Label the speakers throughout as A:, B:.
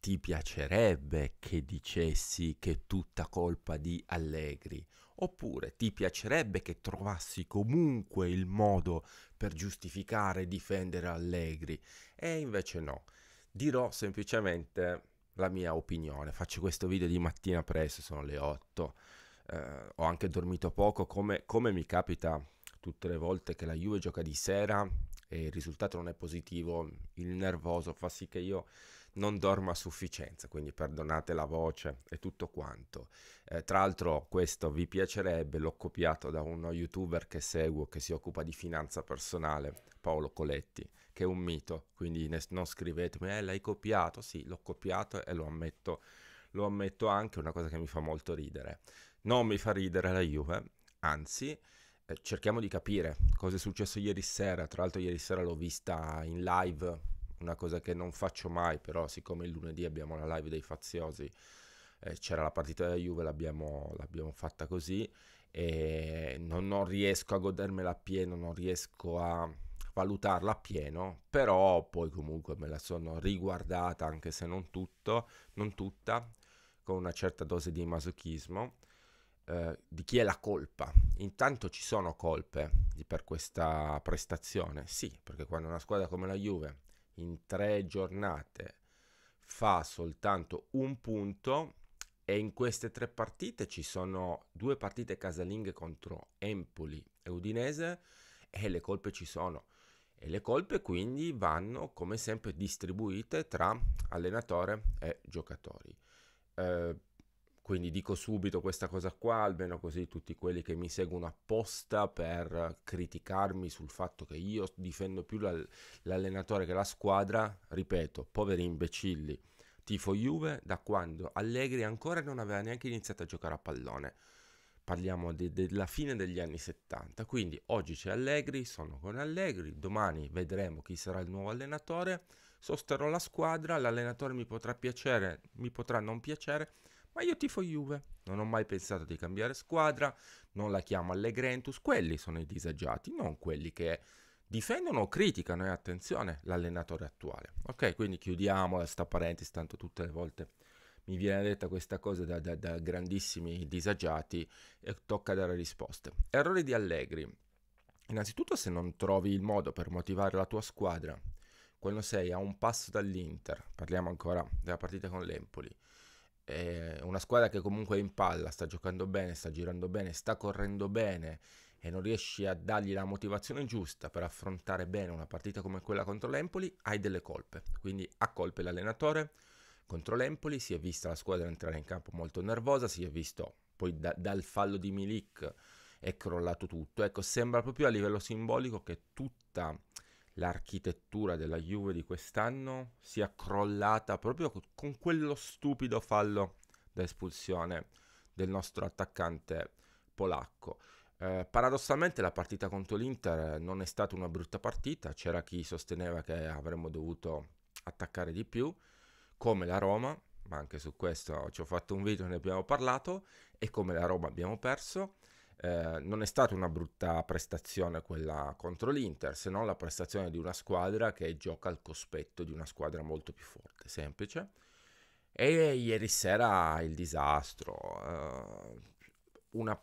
A: ti piacerebbe che dicessi che è tutta colpa di Allegri? Oppure ti piacerebbe che trovassi comunque il modo per giustificare e difendere Allegri? E invece no, dirò semplicemente la mia opinione. Faccio questo video di mattina presto, sono le 8. Eh, ho anche dormito poco, come, come mi capita tutte le volte che la Juve gioca di sera e il risultato non è positivo, il nervoso fa sì che io non dorma a sufficienza, quindi perdonate la voce e tutto quanto. Eh, tra l'altro questo vi piacerebbe, l'ho copiato da uno youtuber che seguo che si occupa di finanza personale, Paolo Coletti, che è un mito, quindi ne- non scrivetemi, eh l'hai copiato, sì l'ho copiato e lo ammetto, lo ammetto anche, una cosa che mi fa molto ridere. Non mi fa ridere la Juve, anzi eh, cerchiamo di capire cosa è successo ieri sera. Tra l'altro ieri sera l'ho vista in live, una cosa che non faccio mai, però siccome il lunedì abbiamo la live dei faziosi, eh, c'era la partita della Juve, l'abbiamo, l'abbiamo fatta così e non, non, riesco a godermela appieno, non riesco a valutarla appieno, però poi comunque me la sono riguardata anche se non tutto, non tutta, con una certa dose di masochismo eh, di chi è la colpa. Intanto ci sono colpe per questa prestazione, sì, perché quando una squadra come la Juve in tre giornate fa soltanto un punto e in queste tre partite ci sono due partite casalinghe contro Empoli e Udinese e le colpe ci sono. E le colpe quindi vanno come sempre distribuite tra allenatore e giocatori. Eh, quindi dico subito questa cosa qua, almeno così tutti quelli che mi seguono apposta per criticarmi sul fatto che io difendo più l'all- l'allenatore che la squadra, ripeto, poveri imbecilli. Tifo Juve da quando Allegri ancora non aveva neanche iniziato a giocare a pallone. Parliamo de- della fine degli anni 70, quindi oggi c'è Allegri, sono con Allegri, domani vedremo chi sarà il nuovo allenatore, sosterrò la squadra, l'allenatore mi potrà piacere, mi potrà non piacere, ma io tifo Juve. Non ho mai pensato di cambiare squadra, non la chiamo Allegrentus, quelli sono i disagiati, non quelli che difendono o criticano, e eh, attenzione, l'allenatore attuale. Ok, quindi chiudiamo questa eh, parentesi, tanto tutte le volte mi viene detta questa cosa da, da, da grandissimi disagiati e tocca dare risposte. Errori di Allegri. Innanzitutto se non trovi il modo per motivare la tua squadra, quando sei a un passo dall'Inter, parliamo ancora della partita con l'Empoli, è eh, una squadra che comunque è in palla, sta giocando bene, sta girando bene, sta correndo bene e non riesci a dargli la motivazione giusta per affrontare bene una partita come quella contro l'Empoli, hai delle colpe. Quindi ha colpe l'allenatore contro l'Empoli, si è vista la squadra entrare in campo molto nervosa, si è visto poi da, dal fallo di Milik è crollato tutto. Ecco, sembra proprio a livello simbolico che tutta l'architettura della Juve di quest'anno sia crollata proprio con quello stupido fallo da espulsione del nostro attaccante polacco. Eh, paradossalmente la partita contro l'Inter non è stata una brutta partita, c'era chi sosteneva che avremmo dovuto attaccare di più, come la Roma, ma anche su questo ci ho fatto un video e ne abbiamo parlato, e come la Roma abbiamo perso. Eh, non è stata una brutta prestazione quella contro l'Inter, se non la prestazione di una squadra che gioca al cospetto di una squadra molto più forte, semplice. E ieri sera il disastro. Eh, una...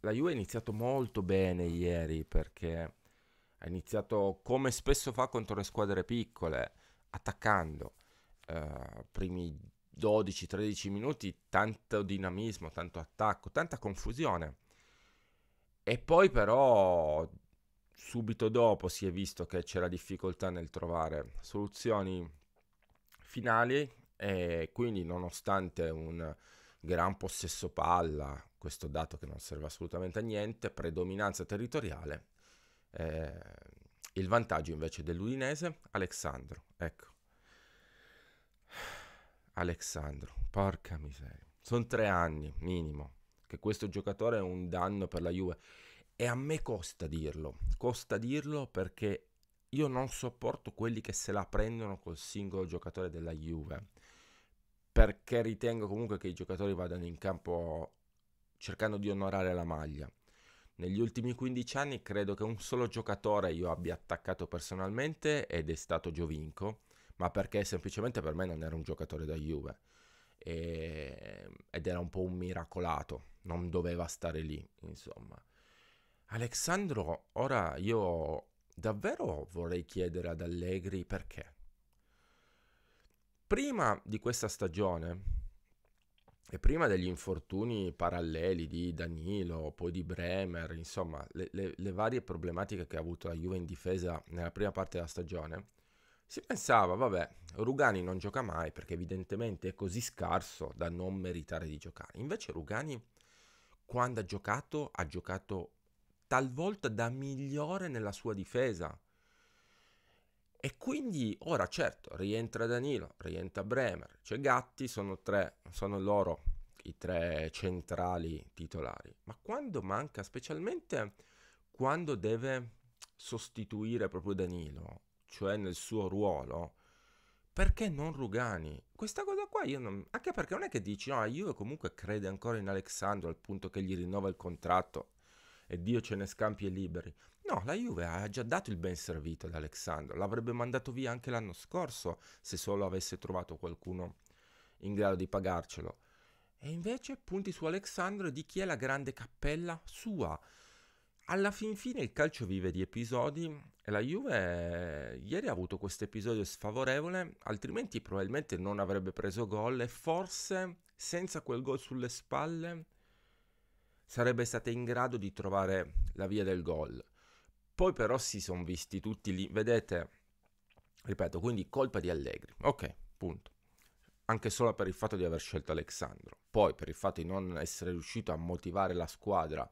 A: La Juve ha iniziato molto bene ieri perché ha iniziato come spesso fa contro le squadre piccole, attaccando. Eh, primi 12-13 minuti, tanto dinamismo, tanto attacco, tanta confusione. E poi però subito dopo si è visto che c'era difficoltà nel trovare soluzioni finali e quindi nonostante un gran possesso palla, questo dato che non serve assolutamente a niente, predominanza territoriale, eh, il vantaggio invece dell'Udinese, Alexandro, ecco. Alexandro, porca miseria. Sono tre anni minimo che questo giocatore è un danno per la Juve. E a me costa dirlo, costa dirlo perché io non sopporto quelli che se la prendono col singolo giocatore della Juve, perché ritengo comunque che i giocatori vadano in campo cercando di onorare la maglia. Negli ultimi 15 anni credo che un solo giocatore io abbia attaccato personalmente ed è stato Giovinco, ma perché semplicemente per me non era un giocatore da Juve e... Ehm, ed era un po' un miracolato, non doveva stare lì, insomma. Alexandro, ora io davvero vorrei chiedere ad Allegri perché. Prima di questa stagione e prima degli infortuni paralleli di Danilo, poi di Bremer, insomma le, le, le varie problematiche che ha avuto la Juve in difesa nella prima parte della stagione, si pensava, vabbè, Rugani non gioca mai perché evidentemente è così scarso da non meritare di giocare. Invece Rugani, quando ha giocato, ha giocato talvolta da migliore nella sua difesa. E quindi ora certo rientra Danilo, rientra Bremer, c'è Gatti, sono, tre, sono loro i tre centrali titolari. Ma quando manca, specialmente quando deve sostituire proprio Danilo, cioè nel suo ruolo, perché non Rugani? Questa cosa qua io non... Anche perché non è che dici, no, io comunque credo ancora in Alexandro al punto che gli rinnova il contratto e Dio ce ne scampi e liberi. No, la Juve ha già dato il ben servito ad Alexandro, l'avrebbe mandato via anche l'anno scorso se solo avesse trovato qualcuno in grado di pagarcelo. E invece punti su Alexandro e di chi è la grande cappella sua. Alla fin fine il calcio vive di episodi e la Juve eh, ieri ha avuto questo episodio sfavorevole, altrimenti probabilmente non avrebbe preso gol e forse senza quel gol sulle spalle sarebbe stata in grado di trovare la via del gol. Poi però si sono visti tutti lì, vedete, ripeto, quindi colpa di Allegri. Ok, punto. Anche solo per il fatto di aver scelto Alexandro. Poi per il fatto di non essere riuscito a motivare la squadra,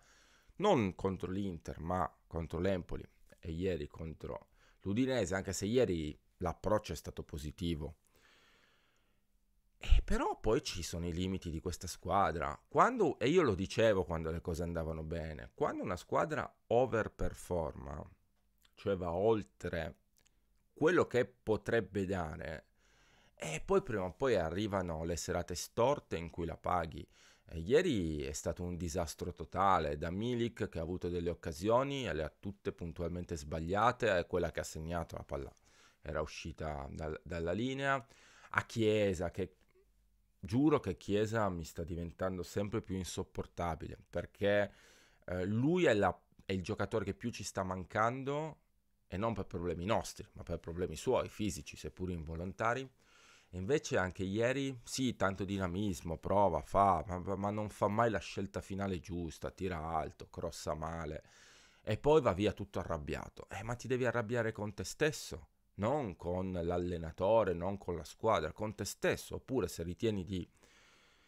A: non contro l'Inter, ma contro l'Empoli e ieri contro l'Udinese, anche se ieri l'approccio è stato positivo. Eh, però poi ci sono i limiti di questa squadra. Quando, e io lo dicevo quando le cose andavano bene, quando una squadra overperforma, cioè va oltre quello che potrebbe dare, e poi prima o poi arrivano le serate storte in cui la paghi. E ieri è stato un disastro totale, da Milik che ha avuto delle occasioni e le ha tutte puntualmente sbagliate, è quella che ha segnato la palla, era uscita dal, dalla linea, a Chiesa che giuro che Chiesa mi sta diventando sempre più insopportabile perché eh, lui è, la, è, il giocatore che più ci sta mancando e non per problemi nostri, ma per problemi suoi, fisici, seppur involontari. E invece anche ieri, sì, tanto dinamismo, prova, fa, ma, ma non fa mai la scelta finale giusta, tira alto, crossa male e poi va via tutto arrabbiato. Eh, ma ti devi arrabbiare con te stesso non con l'allenatore, non con la squadra, con te stesso, oppure se ritieni di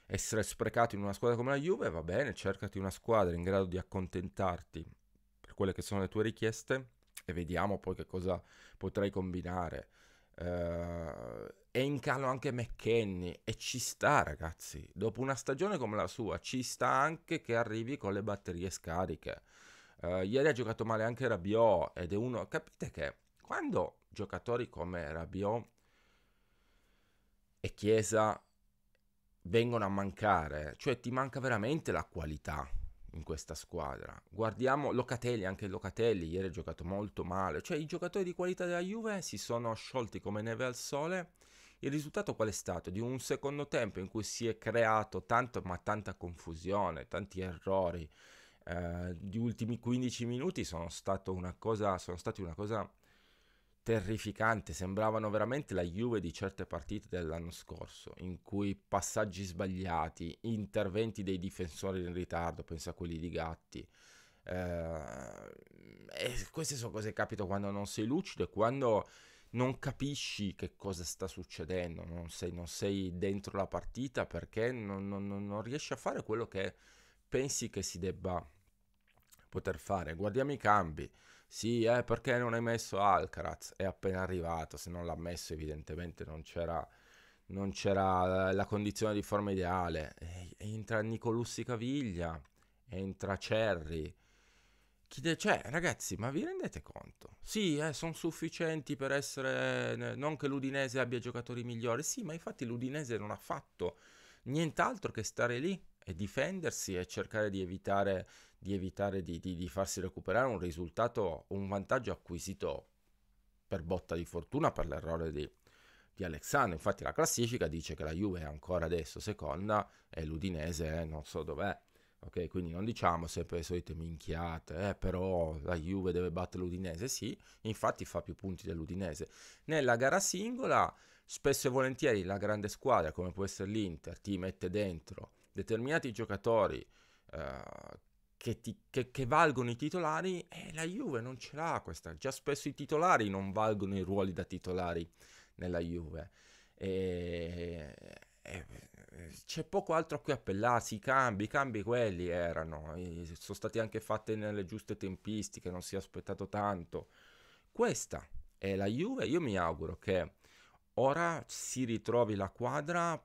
A: essere sprecato in una squadra come la Juve, va bene, cercati una squadra in grado di accontentarti per quelle che sono le tue richieste e vediamo poi che cosa potrai combinare. Uh, eh, è in calo anche McKenny e ci sta ragazzi, dopo una stagione come la sua ci sta anche che arrivi con le batterie scariche. Uh, ieri ha giocato male anche Rabiot ed è uno, capite che quando giocatori come Rabiot e Chiesa vengono a mancare, cioè ti manca veramente la qualità in questa squadra. Guardiamo Locatelli, anche Locatelli ieri ha giocato molto male, cioè i giocatori di qualità della Juve si sono sciolti come neve al sole. Il risultato qual è stato? Di un secondo tempo in cui si è creato tanto ma tanta confusione, tanti errori. Eh, gli ultimi 15 minuti sono, stato una cosa, sono stati una cosa terrificante, sembravano veramente la Juve di certe partite dell'anno scorso, in cui passaggi sbagliati, interventi dei difensori in ritardo, penso a quelli di Gatti. Eh, queste sono cose che capitano quando non sei lucido e quando non capisci che cosa sta succedendo, non sei, non sei dentro la partita perché non, non, non riesci a fare quello che pensi che si debba poter fare. Guardiamo i cambi. Sì, eh, perché non hai messo Alcaraz? È appena arrivato, se non l'ha messo evidentemente non c'era, non c'era la condizione di forma ideale. Entra Nicolussi Caviglia, entra Cerri. cioè, ragazzi, ma vi rendete conto? Sì, eh, sono sufficienti per essere... Non che l'Udinese abbia giocatori migliori, sì, ma infatti l'Udinese non ha fatto nient'altro che stare lì e difendersi e cercare di evitare di evitare di, di, di farsi recuperare un risultato, un vantaggio acquisito per botta di fortuna per l'errore di, di Alexandro. Infatti la classifica dice che la Juve è ancora adesso seconda e l'Udinese eh, non so dov'è. Ok, quindi non diciamo sempre le solite minchiate, eh, però la Juve deve battere l'Udinese, sì, infatti fa più punti dell'Udinese. Nella gara singola, spesso e volentieri la grande squadra, come può essere l'Inter, ti mette dentro determinati giocatori eh, che, ti, che, che, valgono i titolari, eh, la Juve non ce l'ha questa. Già spesso i titolari non valgono i ruoli da titolari nella Juve. E, e, c'è poco altro a cui appellarsi, i cambi, i cambi quelli erano, e sono stati anche fatti nelle giuste tempistiche, non si è aspettato tanto. Questa è la Juve, io mi auguro che ora si ritrovi la quadra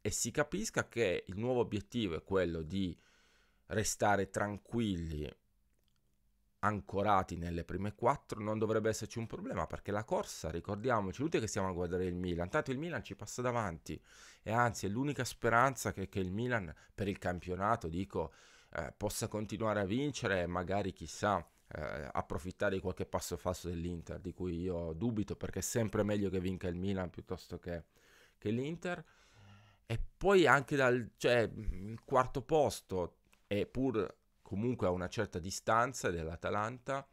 A: e si capisca che il nuovo obiettivo è quello di restare tranquilli, ancorati nelle prime quattro, non dovrebbe esserci un problema perché la corsa, ricordiamoci, tutti che stiamo a guardare il Milan, tanto il Milan ci passa davanti e anzi è l'unica speranza che, che il Milan per il campionato, dico, eh, possa continuare a vincere e magari chissà eh, approfittare di qualche passo falso dell'Inter, di cui io dubito perché è sempre meglio che vinca il Milan piuttosto che, che l'Inter. E poi anche dal cioè, quarto posto, e pur comunque a una certa distanza dell'Atalanta,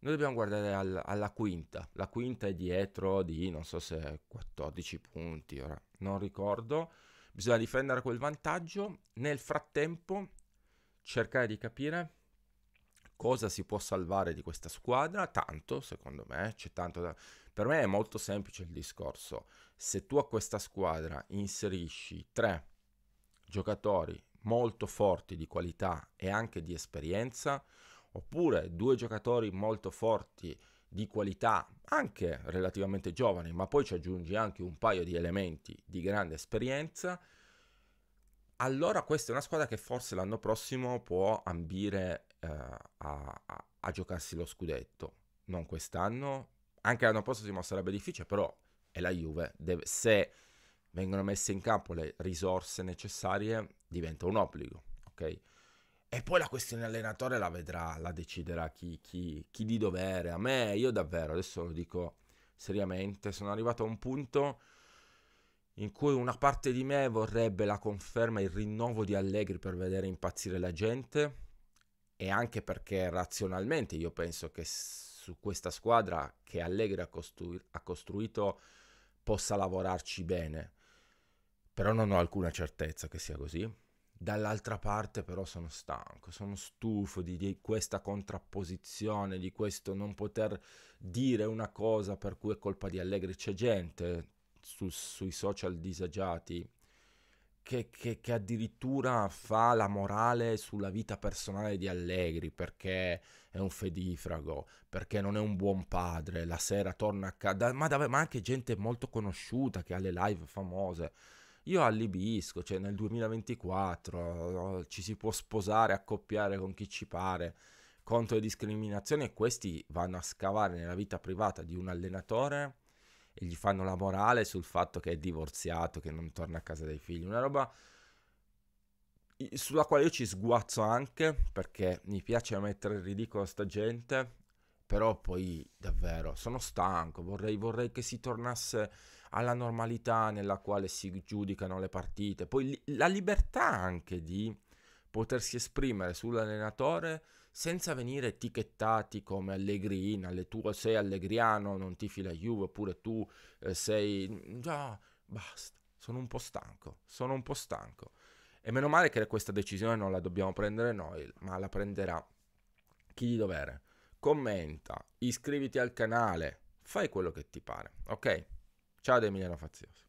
A: noi dobbiamo guardare al, alla quinta. La quinta è dietro di non so se 14 punti, ora non ricordo. Bisogna difendere quel vantaggio. Nel frattempo, cercare di capire cosa si può salvare di questa squadra. Tanto, secondo me, c'è tanto da. Per me è molto semplice il discorso. Se tu a questa squadra inserisci tre giocatori molto forti di qualità e anche di esperienza, oppure due giocatori molto forti di qualità anche relativamente giovani, ma poi ci aggiungi anche un paio di elementi di grande esperienza, allora questa è una squadra che forse l'anno prossimo può ambire eh, a, a, a giocarsi lo scudetto. Non quest'anno, anche l'anno prossimo sarebbe difficile, però è la Juve, deve, se vengono messe in campo le risorse necessarie, diventa un obbligo, ok? E poi la questione allenatore la vedrà, la deciderà chi, chi, chi di dovere. A me, io davvero, adesso lo dico seriamente, sono arrivato a un punto in cui una parte di me vorrebbe la conferma, il rinnovo di Allegri per vedere impazzire la gente e anche perché razionalmente io penso che su questa squadra che Allegri ha, costru- ha costruito possa lavorarci bene però non ho alcuna certezza che sia così. Dall'altra parte però sono stanco, sono stufo di, di questa contrapposizione, di questo non poter dire una cosa per cui è colpa di Allegri. C'è gente su, sui social disagiati che, che, che, addirittura fa la morale sulla vita personale di Allegri perché è un fedifrago, perché non è un buon padre, la sera torna a casa, ma, ma, anche gente molto conosciuta che ha le live famose. Io allibisco, cioè nel 2024 ci si può sposare, accoppiare con chi ci pare contro le discriminazioni e questi vanno a scavare nella vita privata di un allenatore e gli fanno la morale sul fatto che è divorziato, che non torna a casa dai figli, una roba sulla quale io ci sguazzo anche perché mi piace mettere in ridicolo sta gente, però poi davvero sono stanco, vorrei, vorrei che si tornasse alla normalità nella quale si giudicano le partite, poi la libertà anche di potersi esprimere sull'allenatore senza venire etichettati come allegrina, alle tue sei allegriano, non ti la Juve, oppure tu eh, sei... Già, basta, sono un po' stanco, sono un po' stanco. E meno male che questa decisione non la dobbiamo prendere noi, ma la prenderà chi di dovere. Commenta, iscriviti al canale, fai quello che ti pare, ok? Ciao da Emiliano Fazioso.